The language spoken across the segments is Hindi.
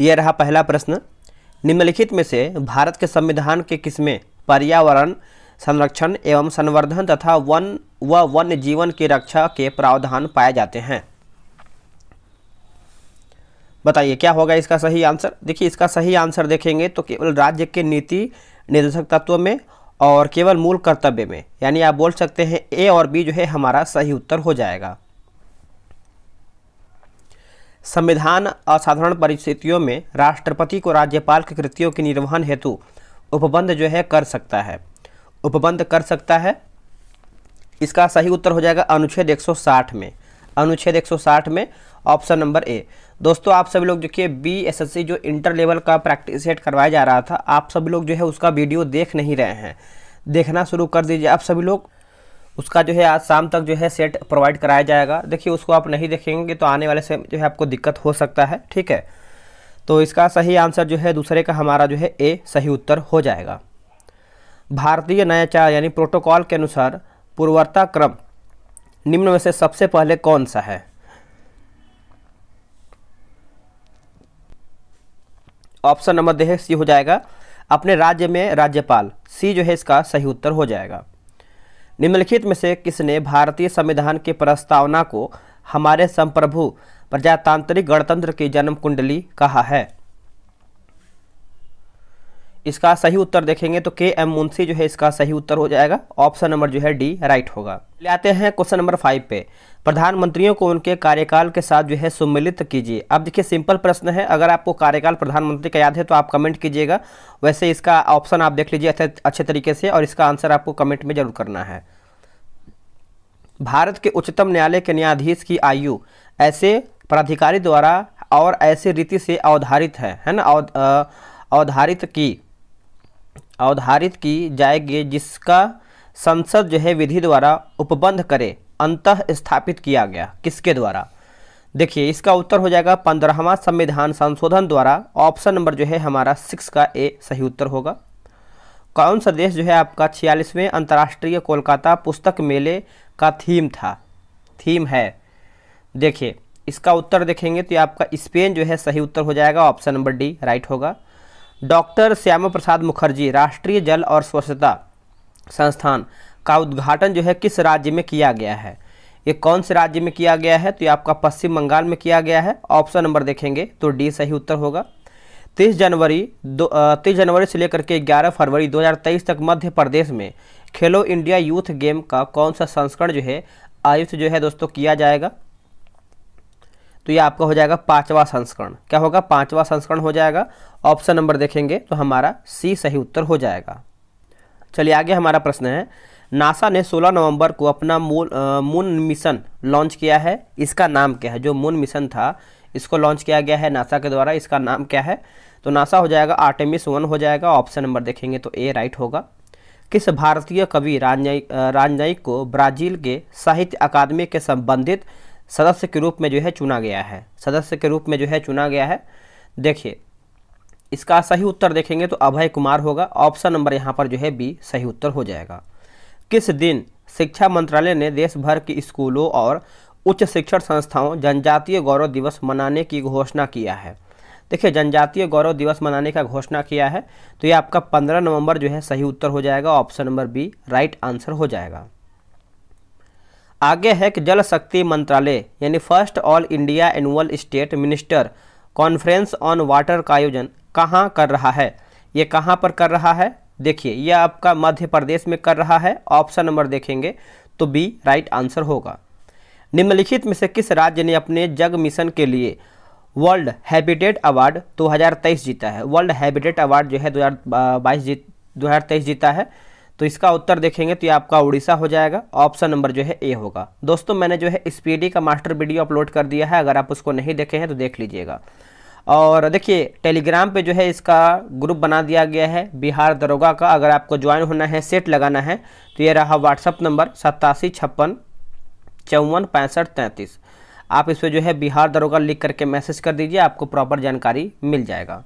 यह रहा पहला प्रश्न निम्नलिखित में से भारत के संविधान के किस्में पर्यावरण संरक्षण एवं संवर्धन तथा वन व वन्य जीवन की रक्षा के प्रावधान पाए जाते हैं बताइए क्या होगा इसका सही आंसर देखिए इसका सही आंसर देखेंगे तो केवल राज्य के नीति निर्देशक तत्व में और केवल मूल कर्तव्य में यानी आप बोल सकते हैं ए और बी जो है हमारा सही उत्तर हो जाएगा संविधान असाधारण परिस्थितियों में राष्ट्रपति को राज्यपाल की कृतियों के निर्वहन हेतु उपबंध जो है कर सकता है उपबंध कर सकता है इसका सही उत्तर हो जाएगा अनुच्छेद 160 में अनुच्छेद 160 में ऑप्शन नंबर ए दोस्तों आप सभी लोग जो कि बी एस एस सी जो इंटर लेवल का प्रैक्टिस सेट करवाया जा रहा था आप सभी लोग जो है उसका वीडियो देख नहीं रहे हैं देखना शुरू कर दीजिए आप सभी लोग उसका जो है आज शाम तक जो है सेट प्रोवाइड कराया जाएगा देखिए उसको आप नहीं देखेंगे तो आने वाले से जो है आपको दिक्कत हो सकता है ठीक है तो इसका सही आंसर जो है दूसरे का हमारा जो है ए सही उत्तर हो जाएगा भारतीय नयाचार यानी प्रोटोकॉल के अनुसार पूर्वता क्रम निम्न में से सबसे पहले कौन सा है ऑप्शन नंबर दे सी हो जाएगा अपने राज्य में राज्यपाल सी जो है इसका सही उत्तर हो जाएगा निम्नलिखित में से किसने भारतीय संविधान की प्रस्तावना को हमारे संप्रभु प्रजातांत्रिक गणतंत्र की जन्म कुंडली कहा है इसका सही उत्तर देखेंगे तो के एम मुंशी जो है इसका सही उत्तर हो जाएगा ऑप्शन नंबर जो है डी राइट होगा ले आते हैं क्वेश्चन नंबर फाइव पे प्रधानमंत्रियों को उनके कार्यकाल के साथ जो है सम्मिलित कीजिए अब देखिए सिंपल प्रश्न है अगर आपको कार्यकाल प्रधानमंत्री का याद है तो आप कमेंट कीजिएगा वैसे इसका ऑप्शन आप देख लीजिए अच्छे तरीके से और इसका आंसर आपको कमेंट में जरूर करना है भारत के उच्चतम न्यायालय के न्यायाधीश की आयु ऐसे प्राधिकारी द्वारा और ऐसे रीति से अवधारित है है ना अवधारित की अवधारित की जाएगी जिसका संसद जो है विधि द्वारा उपबंध करे अंत स्थापित किया गया किसके द्वारा देखिए इसका उत्तर हो जाएगा पंद्रहवा संविधान संशोधन द्वारा ऑप्शन नंबर जो है हमारा सिक्स का ए सही उत्तर होगा कौन सा देश जो है आपका छियालीसवें अंतर्राष्ट्रीय कोलकाता पुस्तक मेले का थीम था थीम है देखिए इसका उत्तर देखेंगे तो आपका स्पेन जो है सही उत्तर हो जाएगा ऑप्शन नंबर डी राइट होगा डॉक्टर श्यामा प्रसाद मुखर्जी राष्ट्रीय जल और स्वच्छता संस्थान का उद्घाटन जो है किस राज्य में किया गया है ये कौन से राज्य में किया गया है तो ये आपका पश्चिम बंगाल में किया गया है ऑप्शन नंबर देखेंगे तो डी सही उत्तर होगा तीस जनवरी दो तीस जनवरी से लेकर के ग्यारह फरवरी 2023 तक मध्य प्रदेश में खेलो इंडिया यूथ गेम का कौन सा संस्करण जो है आयुक्त जो है दोस्तों किया जाएगा तो ये आपका हो जाएगा पांचवा संस्करण क्या होगा पांचवा संस्करण हो जाएगा ऑप्शन नंबर देखेंगे तो हमारा सी सही उत्तर हो जाएगा चलिए आगे हमारा प्रश्न है नासा ने 16 नवंबर को अपना मून मून मिशन लॉन्च किया है इसका नाम क्या है जो मून मिशन था इसको लॉन्च किया गया है नासा के द्वारा इसका नाम क्या है तो नासा हो जाएगा आर्टेमिस वन हो जाएगा ऑप्शन नंबर देखेंगे तो ए राइट होगा किस भारतीय कवि राजनयिक राजनयिक को ब्राजील के साहित्य अकादमी के संबंधित सदस्य के रूप में जो है चुना गया है सदस्य के रूप में जो है चुना गया है देखिए इसका सही उत्तर देखेंगे तो अभय कुमार होगा ऑप्शन नंबर यहाँ पर जो है बी सही उत्तर हो जाएगा किस दिन शिक्षा मंत्रालय ने देश भर के स्कूलों और उच्च शिक्षण संस्थाओं जनजातीय गौरव दिवस मनाने की घोषणा किया है देखिए जनजातीय गौरव दिवस मनाने का घोषणा किया है तो ये आपका 15 नवंबर जो है सही उत्तर हो जाएगा option number B right answer हो जाएगा आगे है कि जल शक्ति मंत्रालय यानी first all India annual state minister conference on water का आयोजन कहाँ कर रहा है ये कहाँ पर कर रहा है देखिए यह आपका मध्य प्रदेश में कर रहा है ऑप्शन नंबर देखेंगे तो बी राइट आंसर होगा निम्नलिखित में से किस राज्य ने अपने जग मिशन के लिए वर्ल्ड हैबिटेट अवार्ड 2023 जीता है वर्ल्ड हैबिटेट अवार्ड जो है 2022 जीत 2023 जीता है तो इसका उत्तर देखेंगे तो ये आपका उड़ीसा हो जाएगा ऑप्शन नंबर जो है ए होगा दोस्तों मैंने जो है स्पीडी का मास्टर वीडियो अपलोड कर दिया है अगर आप उसको नहीं देखे हैं तो देख लीजिएगा और देखिए टेलीग्राम पे जो है इसका ग्रुप बना दिया गया है बिहार दरोगा का अगर आपको ज्वाइन होना है सेट लगाना है तो ये रहा व्हाट्सअप नंबर सत्तासी छप्पन चौवन पैंसठ तैंतीस आप इस पर जो है बिहार दरोगा लिख करके मैसेज कर दीजिए आपको प्रॉपर जानकारी मिल जाएगा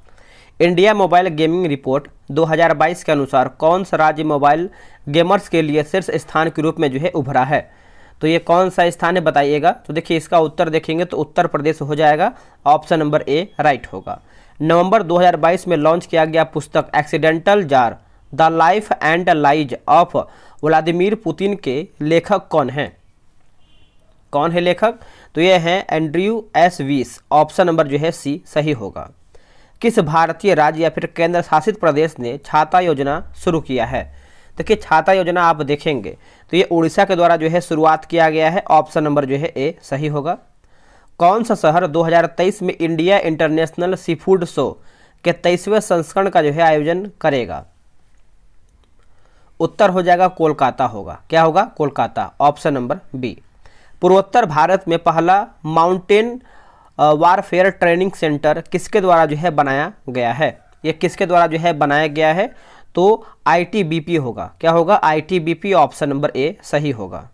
इंडिया मोबाइल गेमिंग रिपोर्ट 2022 के अनुसार कौन सा राज्य मोबाइल गेमर्स के लिए शीर्ष स्थान के रूप में जो है उभरा है तो ये कौन सा स्थान है बताइएगा तो देखिए इसका उत्तर देखेंगे तो उत्तर प्रदेश हो जाएगा ऑप्शन नंबर ए राइट होगा नवंबर 2022 में लॉन्च किया गया पुस्तक accidental tsar the life and lies of Vladimir Putin के लेखक कौन हैं कौन है लेखक तो ये हैं Andrew S Weiss option number जो है सी सही होगा किस भारतीय राज्य या फिर केंद्र शासित प्रदेश ने छाता योजना शुरू किया है देखिए छाता योजना आप देखेंगे तो ये उड़ीसा के द्वारा जो है शुरुआत किया गया है ऑप्शन नंबर जो है ए सही होगा कौन सा शहर 2023 में India international seafood show के तेईसवें संस्करण का जो है आयोजन करेगा उत्तर हो जाएगा कोलकाता होगा क्या होगा कोलकाता ऑप्शन नंबर बी पूर्वोत्तर भारत में पहला माउंटेन वारफेयर ट्रेनिंग सेंटर किसके द्वारा जो है बनाया गया है ये किसके द्वारा जो है बनाया गया है तो आईटीबीपी होगा क्या होगा आईटीबीपी ऑप्शन नंबर ए सही होगा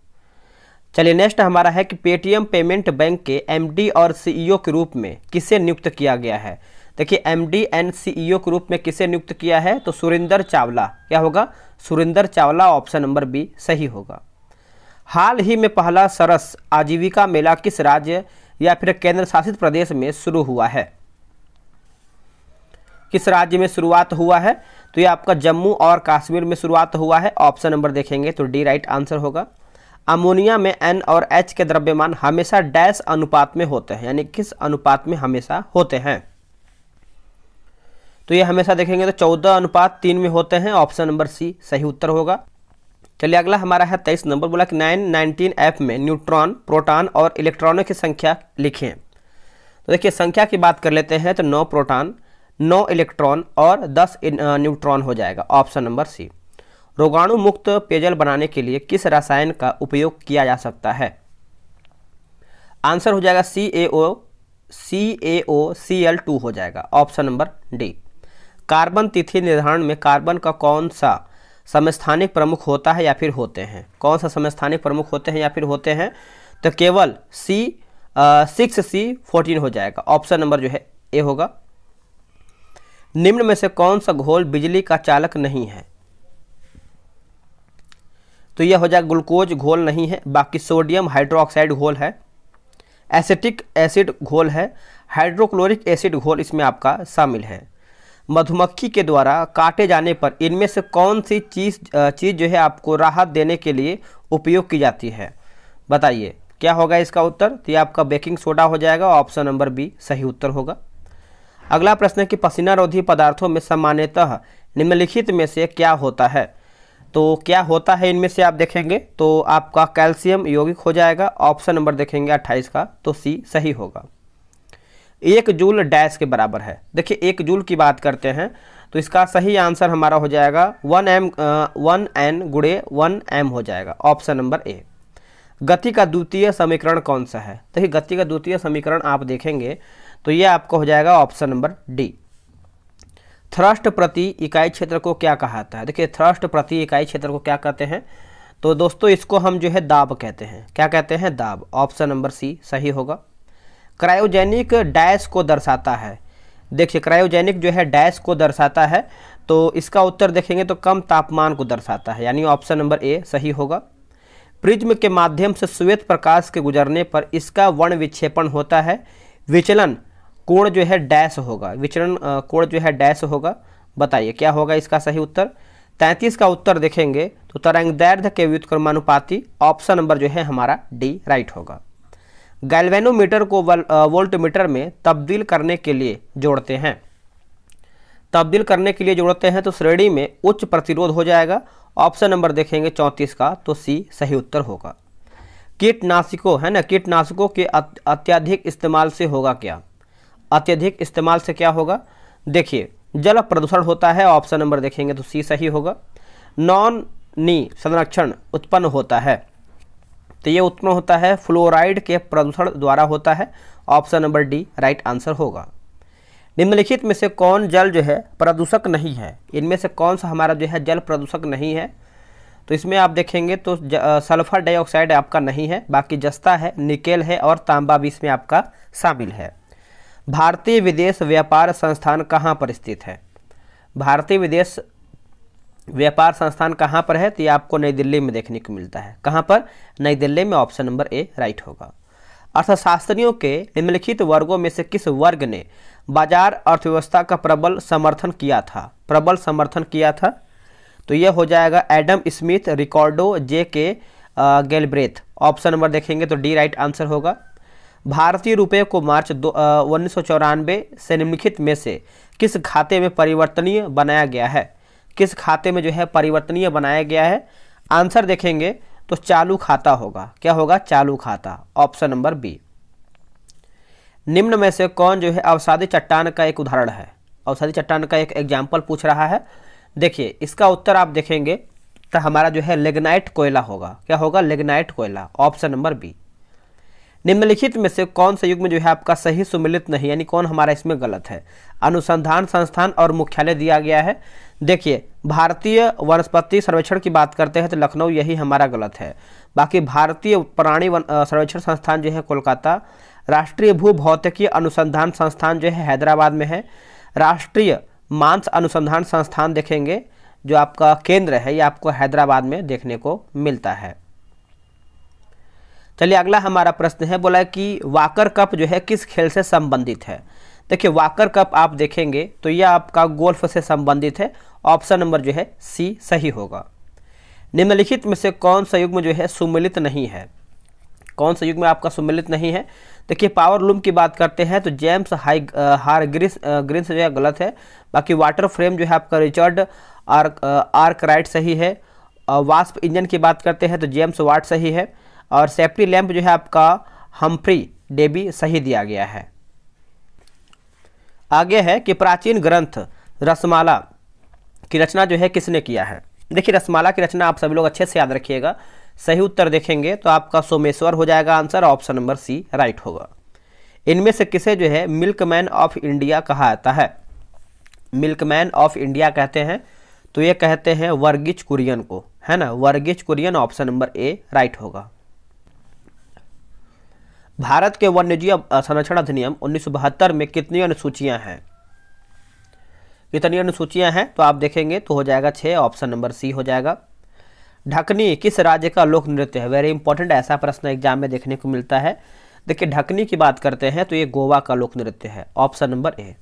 चलिए नेक्स्ट हमारा है कि पेटीएम पेमेंट बैंक के एमडी और सीईओ e के रूप में किसे नियुक्त किया गया है देखिए एमडी एंड सीईओ के रूप में किसे नियुक्त किया है तो सुरेंदर चावला क्या होगा Surender Chawla option number B सही होगा हाल ही में पहला सरस आजीविका मेला किस राज्य या फिर केंद्र शासित प्रदेश में शुरू हुआ है किस राज्य में शुरुआत हुआ है तो ये आपका जम्मू और कश्मीर में शुरुआत हुआ है ऑप्शन नंबर देखेंगे तो डी राइट आंसर होगा अमोनिया में एन और एच के द्रव्यमान हमेशा डैश अनुपात में होते हैं यानी किस अनुपात में हमेशा होते हैं तो ये हमेशा देखेंगे तो चौदह अनुपात तीन में होते हैं ऑप्शन नंबर सी सही उत्तर होगा चलिए अगला हमारा है तेईस नंबर बोला कि नाइन नाइनटीन एफ में न्यूट्रॉन प्रोटॉन और इलेक्ट्रॉनों की संख्या लिखें तो देखिए संख्या की बात कर लेते हैं तो नौ प्रोटॉन नौ इलेक्ट्रॉन और दस न्यूट्रॉन हो जाएगा ऑप्शन नंबर सी रोगाणु मुक्त पेयजल बनाने के लिए किस रसायन का उपयोग किया जा सकता है आंसर हो जाएगा सी ए ओ सी ए ओ सी एल टू हो जाएगा ऑप्शन नंबर डी कार्बन तिथि निर्धारण में कार्बन का कौन सा समस्थानिक प्रमुख होता है या फिर होते हैं कौन सा समस्थानिक प्रमुख होते हैं या फिर होते हैं तो केवल सी सिक्स सी फोर्टीन हो जाएगा ऑप्शन नंबर जो है ए होगा निम्न में से कौन सा घोल बिजली का चालक नहीं है तो यह हो जाएगा ग्लूकोज घोल नहीं है बाकी सोडियम हाइड्रोक्साइड घोल है एसिटिक एसिड घोल है हाइड्रोक्लोरिक एसिड घोल इसमें आपका शामिल है मधुमक्खी के द्वारा काटे जाने पर इनमें से कौन सी चीज़ चीज़ जो है आपको राहत देने के लिए उपयोग की जाती है बताइए क्या होगा इसका उत्तर तो ये आपका बेकिंग सोडा हो जाएगा ऑप्शन नंबर बी सही उत्तर होगा अगला प्रश्न है कि पसीना रोधी पदार्थों में सामान्यतः निम्नलिखित में से क्या होता है तो क्या होता है इनमें से आप देखेंगे तो आपका कैल्शियम यौगिक हो जाएगा ऑप्शन नंबर देखेंगे 28 का तो सी सही होगा एक जूल डैश के बराबर है देखिए एक जूल की बात करते हैं तो इसका सही आंसर हमारा हो जाएगा वन एम वन एन गुड़े वन एम हो जाएगा ऑप्शन नंबर ए गति का द्वितीय समीकरण कौन सा है देखिए गति का द्वितीय समीकरण आप देखेंगे तो ये आपको हो जाएगा ऑप्शन नंबर डी थ्रस्ट प्रति इकाई क्षेत्र को क्या कहाता है देखिए थ्रस्ट प्रति इकाई क्षेत्र को क्या कहते हैं तो दोस्तों इसको हम जो है दाब कहते हैं क्या कहते हैं दाब ऑप्शन नंबर सी सही होगा क्रायोजेनिक डैश को दर्शाता है देखिए क्रायोजेनिक जो है डैश को दर्शाता है तो इसका उत्तर देखेंगे तो कम तापमान को दर्शाता है यानी ऑप्शन नंबर ए सही होगा प्रिज्म के माध्यम से श्वेत प्रकाश के गुजरने पर इसका वर्ण विक्षेपण होता है विचलन कोण जो है डैश होगा विचलन कोण जो है डैश होगा बताइए क्या होगा इसका सही उत्तर तैंतीस का उत्तर देखेंगे तो तरंग दैर्ध्य के व्युत्क्रमानुपाती ऑप्शन नंबर जो है हमारा डी राइट होगा गैल्वेनोमीटर को वोल्टमीटर में तब्दील करने के लिए जोड़ते हैं तब्दील करने के लिए जोड़ते हैं तो श्रेणी में उच्च प्रतिरोध हो जाएगा ऑप्शन नंबर देखेंगे चौंतीस का तो सी सही उत्तर होगा कीटनाशकों है ना कीटनाशकों के अत्यधिक इस्तेमाल से होगा क्या अत्यधिक इस्तेमाल से क्या होगा देखिए जल प्रदूषण होता है ऑप्शन नंबर देखेंगे तो सी सही होगा नॉन नी संरक्षण उत्पन्न होता है तो ये उत्पन्न होता है फ्लोराइड के प्रदूषण द्वारा होता है option number D right answer होगा निम्नलिखित में से कौन जल जो है प्रदूषक नहीं है इनमें से कौन सा हमारा जो है जल प्रदूषक नहीं है तो इसमें आप देखेंगे तो सल्फर डाइऑक्साइड आपका नहीं है बाकी जस्ता है निकेल है और तांबा भी इसमें आपका शामिल है भारतीय विदेश व्यापार संस्थान कहाँ पर स्थित है भारतीय विदेश व्यापार संस्थान कहाँ पर है तो ये आपको नई दिल्ली में देखने को मिलता है कहाँ पर नई दिल्ली में ऑप्शन नंबर ए राइट होगा अर्थशास्त्रियों के निम्नलिखित वर्गों में से किस वर्ग ने बाजार अर्थव्यवस्था का प्रबल समर्थन किया था प्रबल समर्थन किया था तो यह हो जाएगा एडम स्मिथ रिकॉर्डो जे के गेलब्रेथ ऑप्शन नंबर देखेंगे तो डी राइट आंसर होगा भारतीय रुपये को मार्च दो उन्नीस से निम्नलिखित में से किस खाते में परिवर्तनीय बनाया गया है किस खाते में जो है परिवर्तनीय बनाया गया है आंसर देखेंगे तो चालू खाता होगा क्या होगा चालू खाता ऑप्शन नंबर बी निम्न में से कौन जो है अवसादी चट्टान का एक उदाहरण है अवसादी चट्टान का एक एग्जाम्पल पूछ रहा है देखिए इसका उत्तर आप देखेंगे तो हमारा जो है लेग्नाइट कोयला होगा क्या होगा लेग्नाइट कोयला ऑप्शन नंबर बी निम्नलिखित में से कौन सा युग्म जो है आपका सही सुमिलित नहीं यानी कौन हमारा इसमें गलत है अनुसंधान संस्थान और मुख्यालय दिया गया है देखिए भारतीय वनस्पति सर्वेक्षण की बात करते हैं तो लखनऊ यही हमारा गलत है बाकी भारतीय प्राणी सर्वेक्षण संस्थान जो है कोलकाता राष्ट्रीय भू भौतिकी अनुसंधान संस्थान जो है हैदराबाद में है राष्ट्रीय मांस अनुसंधान संस्थान देखेंगे जो आपका केंद्र है ये आपको हैदराबाद में देखने को मिलता है चलिए अगला हमारा प्रश्न है बोला कि वाकर कप जो है किस खेल से संबंधित है देखिए वाकर कप आप देखेंगे तो यह आपका गोल्फ से संबंधित है ऑप्शन नंबर जो है सी सही होगा निम्नलिखित में से कौन सा युग्म जो है सुमिलित नहीं है कौन सा युग में आपका सुमिलित नहीं है देखिए पावर लूम की बात करते हैं तो जेम्स हाई हार ग्रिस ग्रिन्स जो है गलत है बाकी वाटर फ्रेम जो है आपका रिचर्ड आर्क आर्क राइट सही है वास्प इंजन की बात करते हैं तो जेम्स वाट सही है और सेफ्टी लैम्प जो है आपका हम्फ्री डेबी सही दिया गया है आगे है कि प्राचीन ग्रंथ रसमाला की रचना जो है किसने किया है देखिए रसमाला की रचना आप सभी लोग अच्छे से याद रखिएगा सही उत्तर देखेंगे तो आपका सोमेश्वर हो जाएगा answer option number C right होगा इनमें से किसे जो है मिल्कमैन ऑफ इंडिया कहा जाता है मिल्कमैन ऑफ इंडिया कहते हैं तो ये कहते हैं वर्गिज कुरियन को है ना Verghese Kurien option number A right होगा भारत के वन्यजीव संरक्षण अधिनियम उन्नीस में कितनी अनुसूचियां हैं कितनी अनुसूचियां हैं तो आप देखेंगे तो हो जाएगा छः ऑप्शन नंबर सी हो जाएगा ढकनी किस राज्य का लोक नृत्य है वेरी इंपॉर्टेंट ऐसा प्रश्न एग्जाम में देखने को मिलता है देखिए ढकनी की बात करते हैं तो ये गोवा का लोक नृत्य है ऑप्शन नंबर ए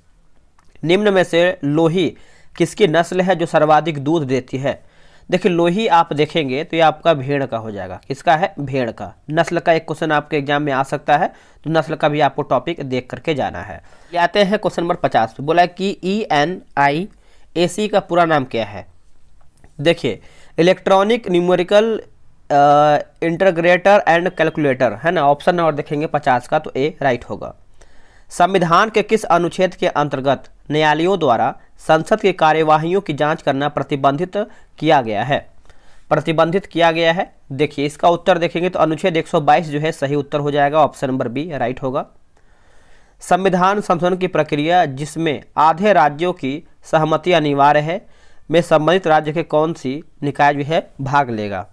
निम्न में से लोही किसकी नस्ल है जो सर्वाधिक दूध देती है देखिए लोही आप देखेंगे तो ये आपका भेड़ का हो जाएगा किसका है भेड़ का नस्ल का एक क्वेश्चन आपके एग्जाम में आ सकता है तो नस्ल का भी आपको टॉपिक देख करके जाना है ये आते हैं क्वेश्चन नंबर पचास पे बोला कि ई एन आई ए सी का पूरा नाम क्या है देखिए electronic numerical integrator and calculator है ना ऑप्शन नंबर देखेंगे पचास का तो ए राइट होगा संविधान के किस अनुच्छेद के अंतर्गत न्यायालयों द्वारा संसद की कार्यवाहियों की जांच करना प्रतिबंधित किया गया है प्रतिबंधित किया गया है देखिए इसका उत्तर देखेंगे तो अनुच्छेद 122 जो है सही उत्तर हो जाएगा ऑप्शन नंबर बी राइट होगा संविधान संशोधन की प्रक्रिया जिसमें आधे राज्यों की सहमति अनिवार्य है में संबंधित राज्य के कौन सी निकाय जो है भाग लेगा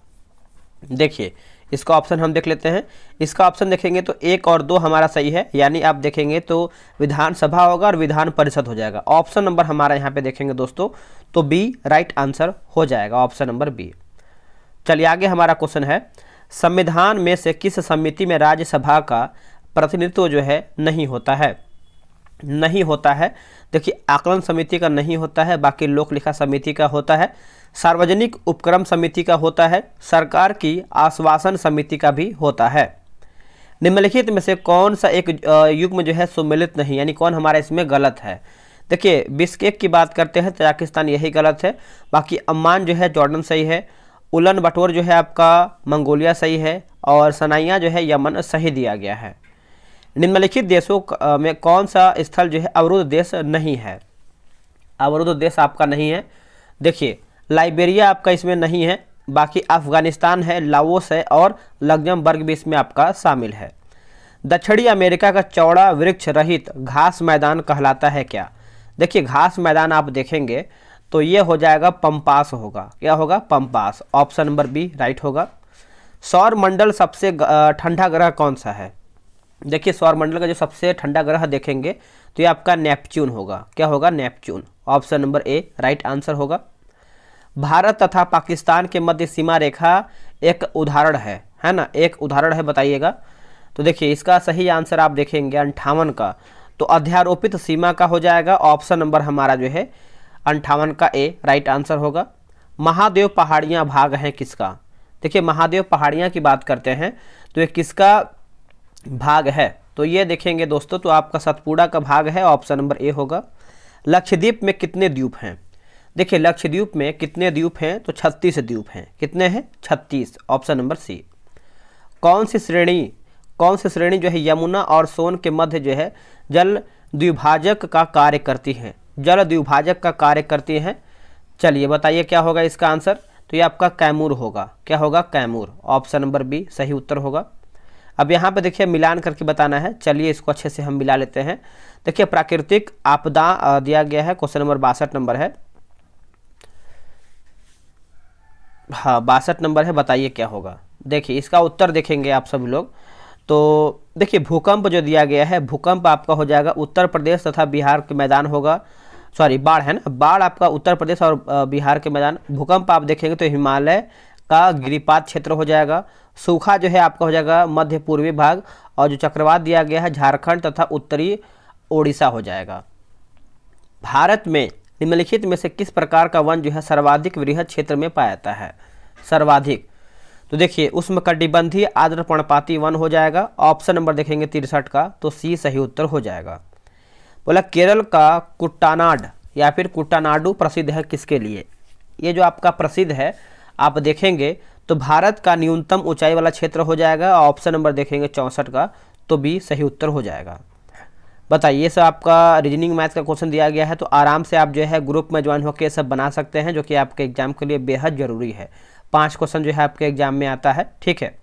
देखिए इसका ऑप्शन हम देख लेते हैं इसका ऑप्शन देखेंगे तो एक और दो हमारा सही है यानी आप देखेंगे तो विधानसभा होगा और विधान परिषद हो जाएगा ऑप्शन नंबर हमारा यहाँ पे देखेंगे दोस्तों तो बी राइट आंसर हो जाएगा ऑप्शन नंबर बी चलिए आगे हमारा क्वेश्चन है संविधान में से किस समिति में राज्यसभा का प्रतिनिधित्व जो है नहीं होता है नहीं होता है देखिए आकलन समिति का नहीं होता है बाकी लोक लिखा समिति का होता है सार्वजनिक उपक्रम समिति का होता है सरकार की आश्वासन समिति का भी होता है निम्नलिखित में से कौन सा एक युग्म जो है सुमिलित नहीं यानी कौन हमारा इसमें गलत है देखिए बिस्केक की बात करते हैं तजाकिस्तान तो यही गलत है बाकी अम्मान जो है जॉर्डन सही है उलन बटोर जो है आपका मंगोलिया सही है और सनाइया जो है यमन सही दिया गया है निम्नलिखित देशों में कौन सा स्थल जो है अवरुद्ध देश नहीं है अवरुद्ध देश आपका नहीं है देखिए लाइबेरिया आपका इसमें नहीं है बाकी अफगानिस्तान है लाओस है और लग्जमबर्ग भी इसमें आपका शामिल है दक्षिणी अमेरिका का चौड़ा वृक्ष रहित घास मैदान कहलाता है क्या देखिए घास मैदान आप देखेंगे तो ये हो जाएगा पंपास होगा क्या होगा Pampas option number B right होगा सौर मंडल सबसे ठंडा ग्रह कौन सा है देखिए सौर मंडल का जो सबसे ठंडा ग्रह देखेंगे तो ये आपका नेपच्यून होगा क्या होगा Neptune option number A right answer होगा भारत तथा पाकिस्तान के मध्य सीमा रेखा एक उदाहरण है है ना एक उदाहरण है बताइएगा तो देखिए इसका सही आंसर आप देखेंगे अंठावन का तो अध्यारोपित सीमा का हो जाएगा ऑप्शन नंबर हमारा जो है अंठावन का ए राइट आंसर होगा महादेव पहाड़ियाँ भाग हैं किसका देखिए महादेव पहाड़ियाँ की बात करते हैं तो ये किसका भाग है तो ये देखेंगे दोस्तों तो आपका सतपुड़ा का भाग है ऑप्शन नंबर ए होगा लक्षद्वीप में कितने द्वीप हैं देखिए लक्षद्वीप में कितने द्वीप हैं तो छत्तीस द्वीप हैं कितने हैं छत्तीस ऑप्शन नंबर सी कौन सी श्रेणी कौन सी श्रेणी जो है यमुना और सोन के मध्य जो है जल द्विभाजक का कार्य करती हैं जल द्विभाजक का कार्य करती हैं चलिए बताइए क्या होगा इसका आंसर तो ये आपका कैमूर होगा क्या होगा कैमूर ऑप्शन नंबर बी सही उत्तर होगा अब यहाँ पे देखिए मिलान करके बताना है चलिए इसको अच्छे से हम मिला लेते हैं देखिए प्राकृतिक आपदा दिया गया है क्वेश्चन नंबर बासठ नंबर है हाँ बासठ नंबर है बताइए क्या होगा देखिए इसका उत्तर देखेंगे आप सभी लोग तो देखिए भूकंप जो दिया गया है भूकंप आपका हो जाएगा उत्तर प्रदेश तथा बिहार के मैदान होगा सॉरी बाढ़ है ना बाढ़ आपका उत्तर प्रदेश और बिहार के मैदान भूकंप आप देखेंगे तो हिमालय का गिरिपात क्षेत्र हो जाएगा सूखा जो है आपका हो जाएगा मध्य पूर्वी भाग और जो चक्रवात दिया गया है झारखंड तथा उत्तरी ओडिशा हो जाएगा भारत में निम्नलिखित में से किस प्रकार का वन जो है सर्वाधिक वृहद क्षेत्र में पाया जाता है सर्वाधिक तो देखिए उसमें कटिबंधी आद्र पर्णपाती वन हो जाएगा ऑप्शन नंबर देखेंगे तिरसठ का तो सी सही उत्तर हो जाएगा बोला केरल का कुट्टानाड या फिर कुट्टानाडु प्रसिद्ध है किसके लिए ये जो आपका प्रसिद्ध है आप देखेंगे तो भारत का न्यूनतम ऊंचाई वाला क्षेत्र हो जाएगा ऑप्शन नंबर देखेंगे चौंसठ का तो बी सही उत्तर हो जाएगा बताइए सर सब आपका रीजनिंग मैथ्स का क्वेश्चन दिया गया है तो आराम से आप जो है ग्रुप में ज्वाइन होकर सब बना सकते हैं जो कि आपके एग्जाम के लिए बेहद ज़रूरी है पांच क्वेश्चन जो है आपके एग्जाम में आता है ठीक है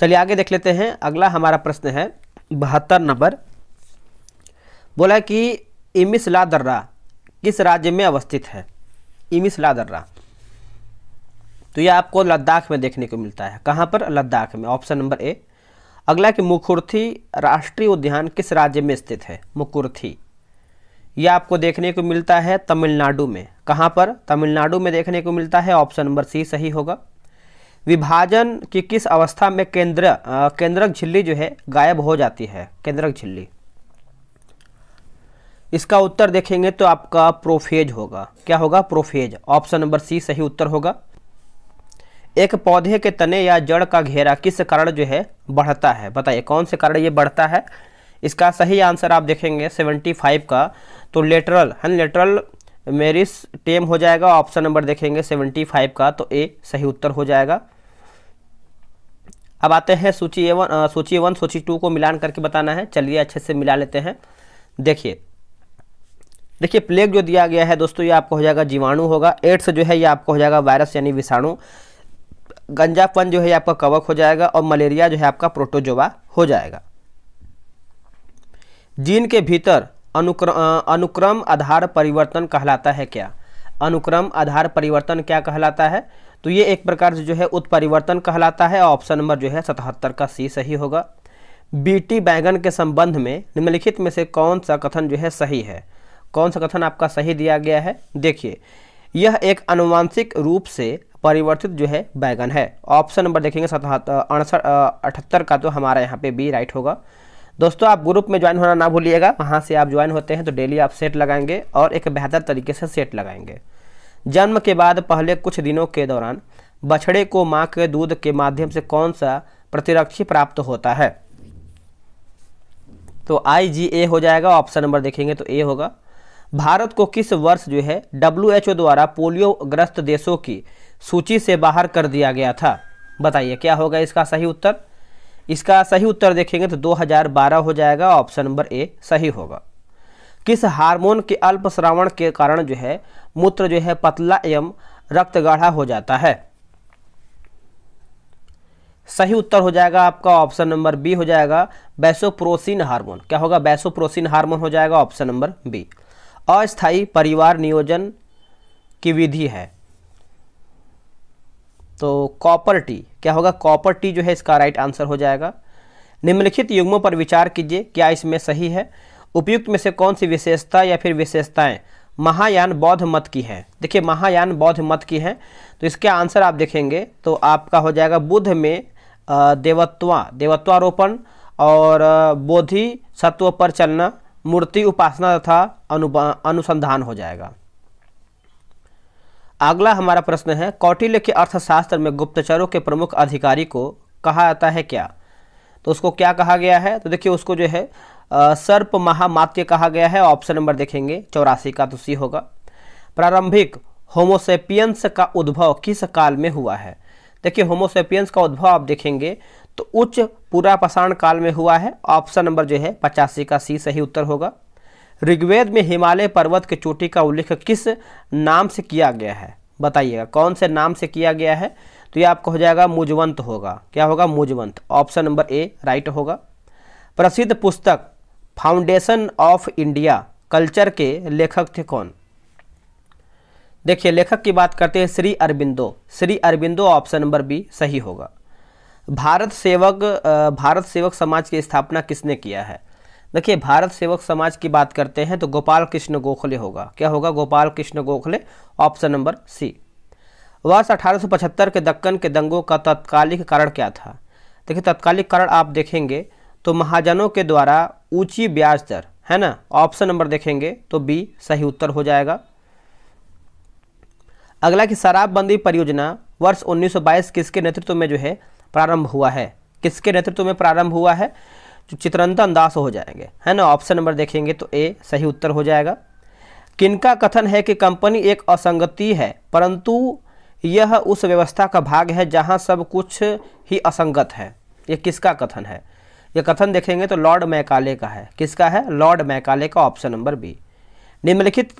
चलिए आगे देख लेते हैं अगला हमारा प्रश्न है बहत्तर नंबर बोला कि इमिसला दर्रा किस राज्य में अवस्थित है इमिसला दर्रा तो यह आपको लद्दाख में देखने को मिलता है कहाँ पर लद्दाख में ऑप्शन नंबर ए अगला कि मुकुर्थी राष्ट्रीय उद्यान किस राज्य में स्थित है मुकुर्थी यह आपको देखने को मिलता है तमिलनाडु में कहाँ पर तमिलनाडु में देखने को मिलता है ऑप्शन नंबर सी सही होगा विभाजन की किस अवस्था में केंद्र केंद्रक झिल्ली जो है गायब हो जाती है केंद्रक झिल्ली इसका उत्तर देखेंगे तो आपका प्रोफेज होगा क्या होगा प्रोफेज ऑप्शन नंबर सी सही उत्तर होगा एक पौधे के तने या जड़ का घेरा किस कारण जो है बढ़ता है बताइए कौन से कारण ये बढ़ता है इसका सही आंसर आप देखेंगे सेवेंटी फाइव का तो लेटरल है हाँ, लेटरल मेरिस टेम हो जाएगा ऑप्शन नंबर देखेंगे सेवेंटी फाइव का तो ए सही उत्तर हो जाएगा अब आते हैं सूची एवन सूची वन सूची टू को मिलान करके बताना है चलिए अच्छे से मिला लेते हैं देखिए देखिए प्लेग जो दिया गया है दोस्तों ये आपको हो जाएगा जीवाणु होगा एड्स जो है ये आपको हो जाएगा वायरस यानी विषाणु गंजापन जो है आपका कवक हो जाएगा और मलेरिया जो है आपका प्रोटोजोवा हो जाएगा जीन के भीतर अनुक्र अनुक्रम आधार परिवर्तन कहलाता है क्या अनुक्रम आधार परिवर्तन क्या कहलाता है तो ये एक प्रकार से जो है उत्परिवर्तन कहलाता है ऑप्शन नंबर जो है सतहत्तर का सी सही होगा बीटी बैगन के संबंध में निम्नलिखित में से कौन सा कथन जो है सही है कौन सा कथन आपका सही दिया गया है देखिए यह एक अनुवांशिक रूप से परिवर्तित जो है बैगन है ऑप्शन नंबर देखेंगे अड़सठ अठहत्तर का तो हमारा यहाँ पे बी राइट होगा दोस्तों आप ग्रुप में ज्वाइन होना ना भूलिएगा वहाँ से आप ज्वाइन होते हैं तो डेली आप सेट लगाएंगे और एक बेहतर तरीके से सेट लगाएंगे जन्म के बाद पहले कुछ दिनों के दौरान बछड़े को माँ के दूध के माध्यम से कौन सा प्रतिरक्षी प्राप्त होता है तो आई जी ए हो जाएगा ऑप्शन नंबर देखेंगे तो ए होगा भारत को किस वर्ष जो है डब्ल्यू द्वारा पोलियो ग्रस्त देशों की सूची से बाहर कर दिया गया था बताइए क्या होगा इसका सही उत्तर इसका सही उत्तर देखेंगे तो 2012 हो जाएगा ऑप्शन नंबर ए सही होगा किस हार्मोन के अल्प श्रावण के कारण जो है मूत्र जो है पतला एवं रक्त गाढ़ा हो जाता है सही उत्तर हो जाएगा आपका ऑप्शन नंबर बी हो जाएगा बैसोप्रोसिन हार्मोन क्या होगा बैसोप्रोसिन हार्मोन हो जाएगा ऑप्शन नंबर बी अस्थायी परिवार नियोजन की विधि है तो कॉपर टी क्या होगा कॉपर टी जो है इसका राइट आंसर हो जाएगा निम्नलिखित युग्मों पर विचार कीजिए क्या इसमें सही है उपयुक्त में से कौन सी विशेषता या फिर विशेषताएं महायान बौद्ध मत की हैं देखिए महायान बौद्ध मत की हैं तो इसके आंसर आप देखेंगे तो आपका हो जाएगा बुद्ध में देवत्वा देवत्वारोपण और बोधि सत्व पर चलना मूर्ति उपासना तथा अनुसंधान हो जाएगा अगला हमारा प्रश्न है कौटिल्य के अर्थशास्त्र में गुप्तचरों के प्रमुख अधिकारी को कहा जाता है क्या तो उसको क्या कहा गया है तो देखिए उसको जो है सर्प महामात्य कहा गया है ऑप्शन नंबर देखेंगे चौरासी का तो सी होगा प्रारंभिक होमोसेपियंस का उद्भव किस काल में हुआ है देखिए होमोसेपियंस का उद्भव आप देखेंगे तो उच्च पूरा काल में हुआ है ऑप्शन नंबर जो है पचासी का सी सही उत्तर होगा ऋग्वेद में हिमालय पर्वत की चोटी का उल्लेख किस नाम से किया गया है बताइएगा कौन से नाम से किया गया है तो ये आपको हो जाएगा मुजवंत होगा क्या होगा मुजवंत ऑप्शन नंबर ए राइट होगा प्रसिद्ध पुस्तक फाउंडेशन ऑफ इंडिया कल्चर के लेखक थे कौन देखिए लेखक की बात करते हैं Shri Aurobindo Shri Aurobindo option number B सही होगा भारत सेवक भारत सेवक समाज की स्थापना किसने किया है देखिए भारत सेवक समाज की बात करते हैं तो गोपाल कृष्ण गोखले होगा क्या होगा Gopal Krishna Gokhale option number C वर्ष अठारह के दक्कन के दंगों का तत्कालिक कारण क्या था देखिए तत्कालिक कारण आप देखेंगे तो महाजनों के द्वारा ऊंची ब्याज दर है ना ऑप्शन नंबर देखेंगे तो बी सही उत्तर हो जाएगा अगला कि शराबबंदी परियोजना वर्ष 1922 किसके नेतृत्व में जो है प्रारंभ हुआ है किसके नेतृत्व में प्रारंभ हुआ है जो चित्रंतन दास हो जाएंगे है ना ऑप्शन नंबर देखेंगे तो ए सही उत्तर हो जाएगा किनका कथन है कि कंपनी एक असंगति है परंतु यह उस व्यवस्था का भाग है जहां सब कुछ ही असंगत है यह किसका कथन है यह कथन देखेंगे तो लॉर्ड मैकाले का है किसका है लॉर्ड मैकाले का ऑप्शन नंबर बी निम्नलिखित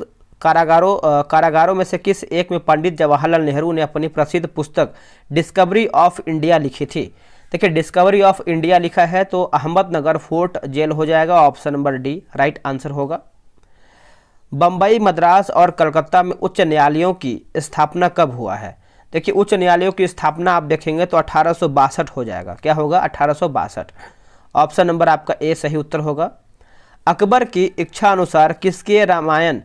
कारागारों कारागारों में से किस एक में पंडित जवाहरलाल नेहरू ने अपनी प्रसिद्ध पुस्तक डिस्कवरी ऑफ इंडिया लिखी थी देखिए डिस्कवरी ऑफ इंडिया लिखा है तो अहमदनगर फोर्ट जेल हो जाएगा option number D right answer होगा बम्बई मद्रास और कलकत्ता में उच्च न्यायालयों की स्थापना कब हुआ है देखिए उच्च न्यायालयों की स्थापना आप देखेंगे तो अठारह हो जाएगा क्या होगा अठारह ऑप्शन नंबर आपका ए सही उत्तर होगा अकबर की इच्छा अनुसार किसके रामायण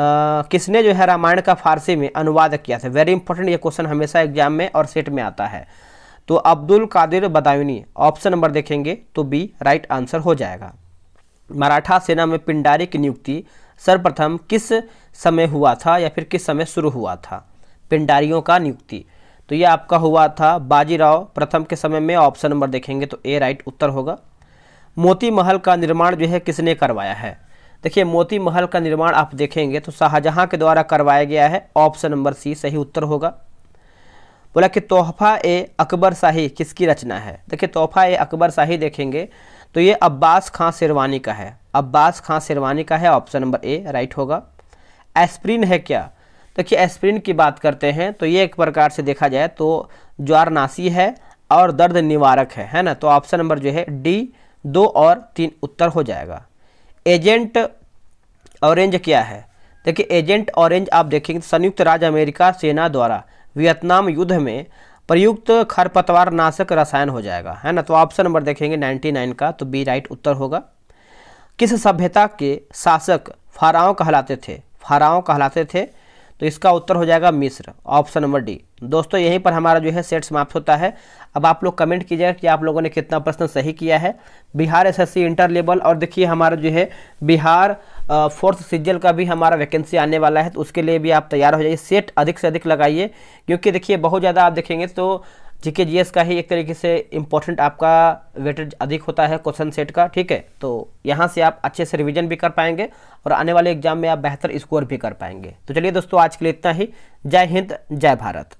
किसने जो है रामायण का फारसी में अनुवाद किया था वेरी इंपॉर्टेंट ये क्वेश्चन हमेशा एग्जाम में और सेट में आता है तो अब्दुल कादिर बदायूनी ऑप्शन नंबर देखेंगे तो बी राइट आंसर हो जाएगा मराठा सेना में पिंडारी की नियुक्ति सर्वप्रथम किस समय हुआ था या फिर किस समय शुरू हुआ था पिंडारियों का नियुक्ति तो यह आपका हुआ था बाजीराव प्रथम के समय में ऑप्शन नंबर देखेंगे तो ए राइट उत्तर होगा मोती महल का निर्माण जो है किसने करवाया है देखिए मोती महल का निर्माण आप देखेंगे तो शाहजहाँ के द्वारा करवाया गया है ऑप्शन नंबर सी सही उत्तर होगा बोला कि तोहफा ए अकबर शाही किसकी रचना है देखिए तोहफा ए अकबर शाही देखेंगे तो ये अब्बास खां शेरवानी का है अब्बास खां शेरवानी का है ऑप्शन नंबर ए राइट होगा एस्प्रिन है क्या देखिए एस्प्रिन की बात करते हैं तो ये एक प्रकार से देखा जाए तो ज्वारनाशी है और दर्द निवारक है है ना तो ऑप्शन नंबर जो है डी दो और तीन उत्तर हो जाएगा एजेंट ऑरेंज क्या है देखिए एजेंट ऑरेंज आप देखेंगे तो संयुक्त राज्य अमेरिका सेना द्वारा वियतनाम युद्ध में प्रयुक्त खरपतवार नाशक रसायन हो जाएगा है ना तो ऑप्शन नंबर देखेंगे 99 का तो बी राइट उत्तर होगा किस सभ्यता के शासक फाराओं कहलाते थे फाराओं कहलाते थे तो इसका उत्तर हो जाएगा मिस्र ऑप्शन नंबर डी दोस्तों यहीं पर हमारा जो है सेट समाप्त होता है अब आप लोग कमेंट कीजिएगा कि आप लोगों ने कितना प्रश्न सही किया है बिहार एसएससी इंटर लेवल और देखिए हमारा जो है बिहार फोर्थ सीजल का भी हमारा वैकेंसी आने वाला है तो उसके लिए भी आप तैयार हो जाइए सेट अधिक से अधिक लगाइए क्योंकि देखिए बहुत ज़्यादा आप देखेंगे तो जीके जीएस का ही एक तरीके से इम्पोर्टेंट आपका वेटेज अधिक होता है क्वेश्चन सेट का ठीक है तो यहाँ से आप अच्छे से रिवीजन भी कर पाएंगे और आने वाले एग्जाम में आप बेहतर स्कोर भी कर पाएंगे तो चलिए दोस्तों आज के लिए इतना ही जय हिंद जय भारत